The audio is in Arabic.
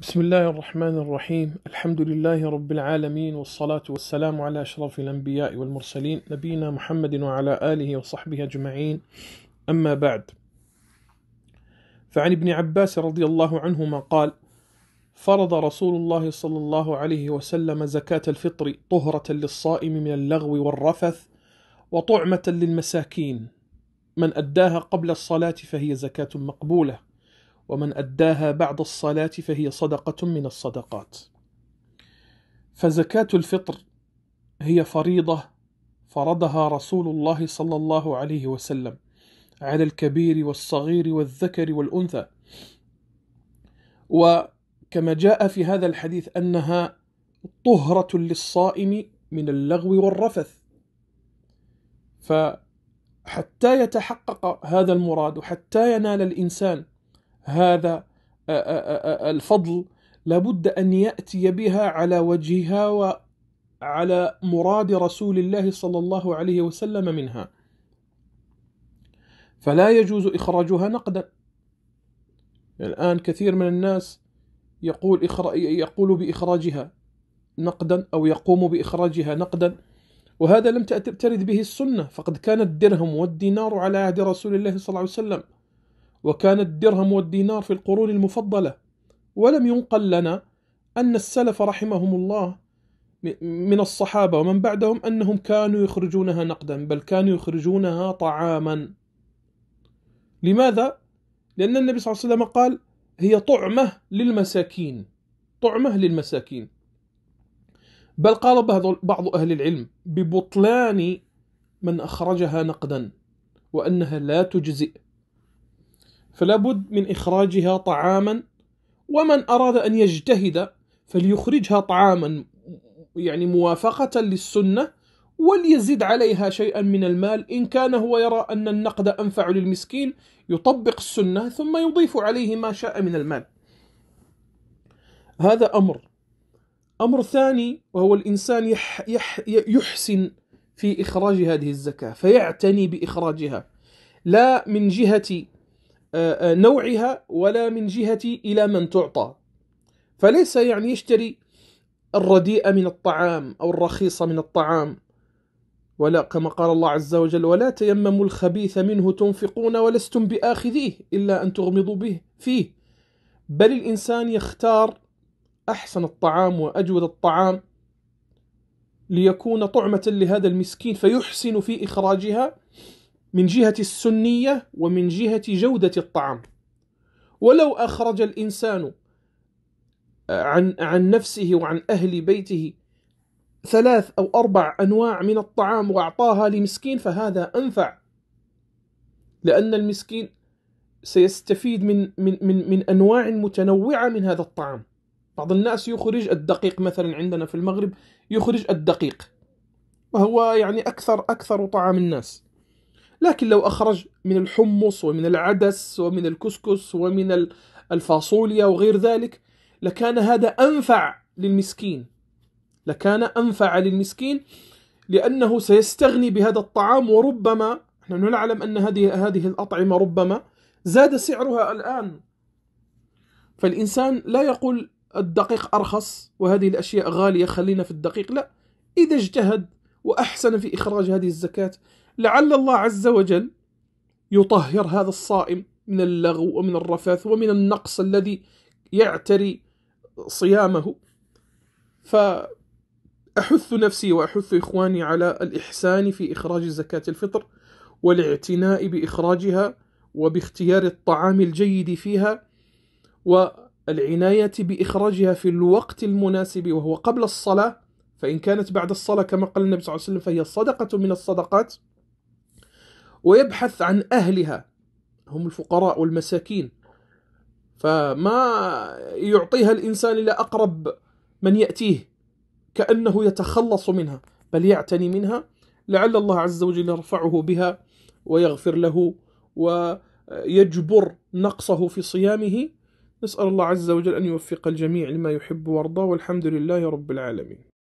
بسم الله الرحمن الرحيم الحمد لله رب العالمين والصلاة والسلام على أشرف الأنبياء والمرسلين نبينا محمد وعلى آله وصحبه أجمعين أما بعد فعن ابن عباس رضي الله عنهما قال فرض رسول الله صلى الله عليه وسلم زكاة الفطر طهرة للصائم من اللغو والرفث وطعمة للمساكين من أداها قبل الصلاة فهي زكاة مقبولة ومن أداها بعد الصلاة فهي صدقة من الصدقات فزكاة الفطر هي فريضة فرضها رسول الله صلى الله عليه وسلم على الكبير والصغير والذكر والأنثى وكما جاء في هذا الحديث أنها طهرة للصائم من اللغو والرفث فحتى يتحقق هذا المراد وحتى ينال الإنسان هذا الفضل لابد ان ياتي بها على وجهها وعلى مراد رسول الله صلى الله عليه وسلم منها فلا يجوز اخراجها نقدا الان كثير من الناس يقول يقول باخراجها نقدا او يقوم باخراجها نقدا وهذا لم ترد به السنه فقد كان الدرهم والدينار على عهد رسول الله صلى الله عليه وسلم وكان الدرهم والدينار في القرون المفضلة ولم ينقل لنا أن السلف رحمهم الله من الصحابة ومن بعدهم أنهم كانوا يخرجونها نقدا بل كانوا يخرجونها طعاما لماذا؟ لأن النبي صلى الله عليه وسلم قال هي طعمة للمساكين طعمة للمساكين بل قال بعض أهل العلم ببطلان من أخرجها نقدا وأنها لا تجزئ فلا بد من إخراجها طعاما ومن أراد أن يجتهد فليخرجها طعاما يعني موافقة للسنة وليزد عليها شيئا من المال إن كان هو يرى أن النقد أنفع للمسكين يطبق السنة ثم يضيف عليه ما شاء من المال هذا أمر أمر ثاني وهو الإنسان يح يح يحسن في إخراج هذه الزكاة فيعتني بإخراجها لا من جهة آه، آه، نوعها ولا من جهة إلى من تعطى فليس يعني يشتري الرديء من الطعام أو الرخيص من الطعام ولا كما قال الله عز وجل ولا تيمموا الخبيث منه تنفقون ولستم بآخذيه إلا أن تغمضوا به فيه بل الإنسان يختار أحسن الطعام وأجود الطعام ليكون طعمة لهذا المسكين فيحسن في إخراجها من جهة السنية ومن جهة جودة الطعام ولو أخرج الإنسان عن عن نفسه وعن أهل بيته ثلاث أو أربع أنواع من الطعام وأعطاها لمسكين فهذا أنفع لأن المسكين سيستفيد من من من من أنواع متنوعة من هذا الطعام بعض الناس يخرج الدقيق مثلا عندنا في المغرب يخرج الدقيق وهو يعني أكثر أكثر طعام الناس لكن لو أخرج من الحمص ومن العدس ومن الكسكس ومن الفاصوليا وغير ذلك لكان هذا أنفع للمسكين لكان أنفع للمسكين لأنه سيستغني بهذا الطعام وربما نحن نعلم أن هذه هذه الأطعمة ربما زاد سعرها الآن فالإنسان لا يقول الدقيق أرخص وهذه الأشياء غالية خلينا في الدقيق لا إذا اجتهد وأحسن في إخراج هذه الزكاة لعل الله عز وجل يطهر هذا الصائم من اللغو ومن الرفث ومن النقص الذي يعتري صيامه فأحث نفسي وأحث إخواني على الإحسان في إخراج زكاة الفطر والاعتناء بإخراجها وباختيار الطعام الجيد فيها والعناية بإخراجها في الوقت المناسب وهو قبل الصلاة فإن كانت بعد الصلاة كما قال النبي صلى الله عليه وسلم فهي صدقة من الصدقات ويبحث عن أهلها هم الفقراء والمساكين فما يعطيها الإنسان إلى أقرب من يأتيه كأنه يتخلص منها بل يعتني منها لعل الله عز وجل يرفعه بها ويغفر له ويجبر نقصه في صيامه نسأل الله عز وجل أن يوفق الجميع لما يحب ويرضى والحمد لله رب العالمين